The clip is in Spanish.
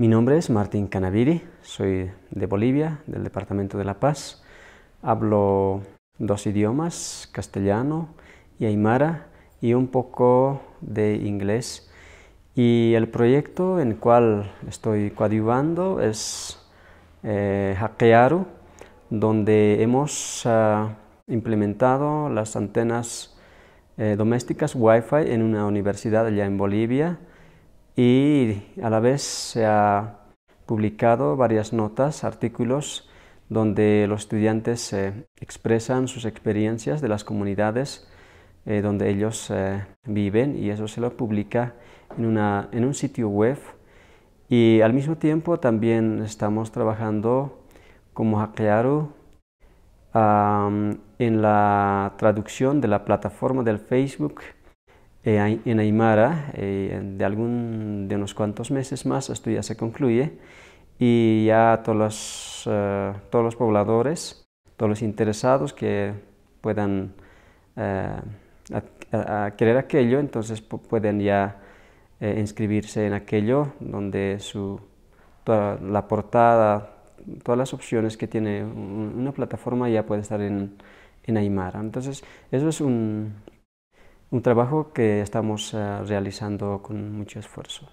Mi nombre es Martín Canaviri, soy de Bolivia, del Departamento de La Paz. Hablo dos idiomas, castellano y aymara, y un poco de inglés. Y el proyecto en el cual estoy coadyuvando es eh, Hackearu, donde hemos ah, implementado las antenas eh, domésticas Wi-Fi en una universidad allá en Bolivia y a la vez se ha publicado varias notas, artículos donde los estudiantes eh, expresan sus experiencias de las comunidades eh, donde ellos eh, viven y eso se lo publica en, un sitio web y al mismo tiempo también estamos trabajando como Hackearu en la traducción de la plataforma del Facebook eh, en Aymara, eh, de de unos cuantos meses más, esto ya se concluye y ya todos los, eh, todos los pobladores, todos los interesados que puedan querer querer aquello, entonces pueden ya inscribirse en aquello donde su, toda la portada, todas las opciones que tiene una plataforma ya puede estar en, en Aymara. Entonces, eso es un, un trabajo que estamos eh, realizando con mucho esfuerzo.